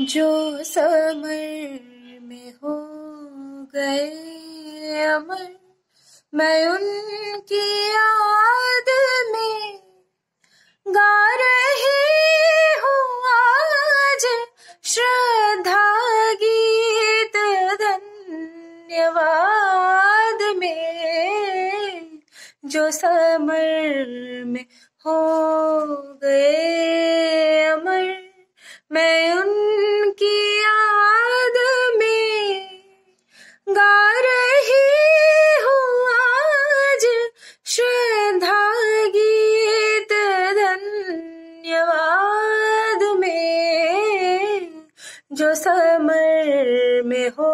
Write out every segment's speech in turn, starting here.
जो समर में हो गए अमर मैं उनकी याद में गा रही हूँ आज श्रद्धा गीत धन्यवाद में जो समर में हो गए अमर मैं उन जो समर में हो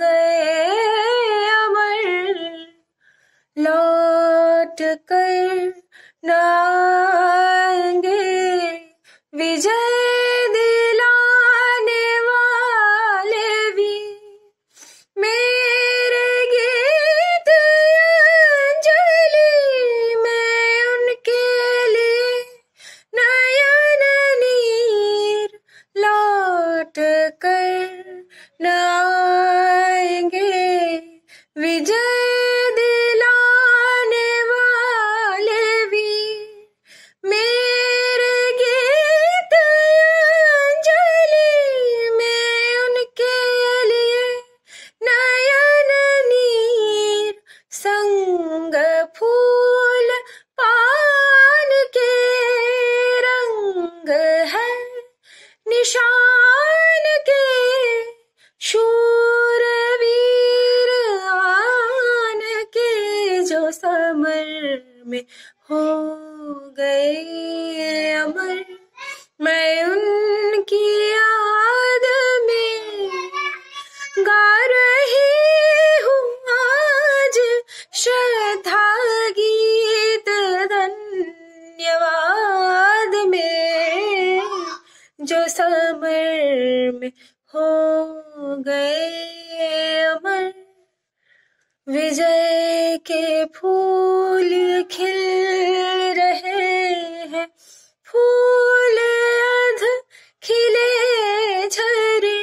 गए अमर लौट कर ना में हो गए अमर मैं उनकी याद में गा रही हूँ आज श्रद्धा गीत धन्यवाद में जो समर में के फूल खिल रहे हैं फूल अध खिले झरे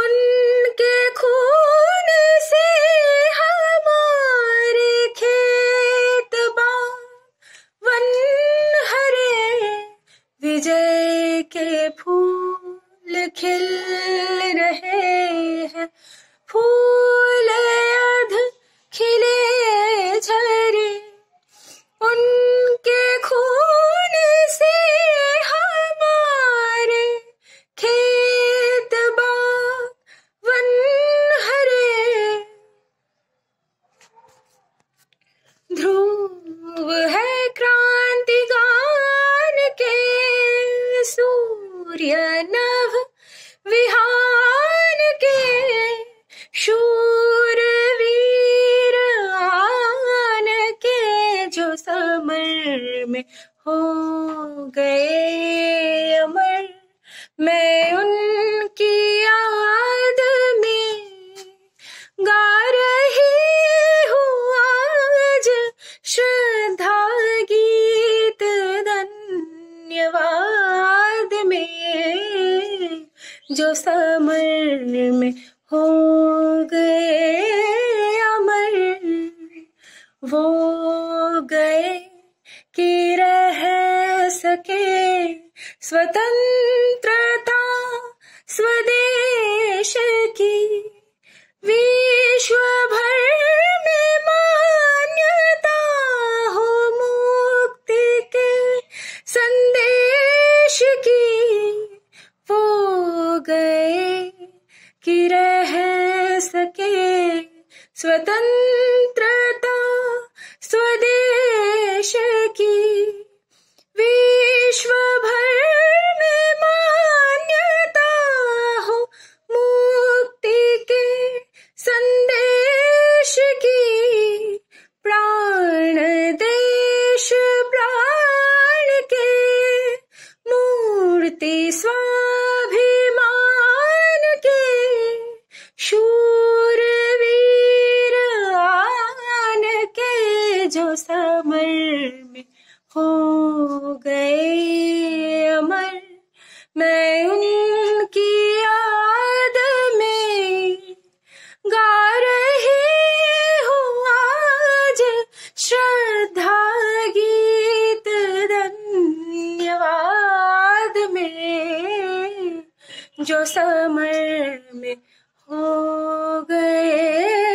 उनके खून से हमारे खेत वन हरे विजय के फूल खिल सूर्य नव विहान के शूर वीर आन के जो समर में हो जो समर में हो गए अमर वो गए कि रह सके स्वतंत्रता स्वदेश की वी स्वतंत्रता स्वदेश की विश्व भर में मान्यता हो मुक्ति के संदेश की प्राण देश प्राण के मूर्ति स्वा अमर में हो गए अमर मैं उनकी याद में गा रही हूँ आज श्रद्धा गीत धन्यवाद में जो समर में हो गए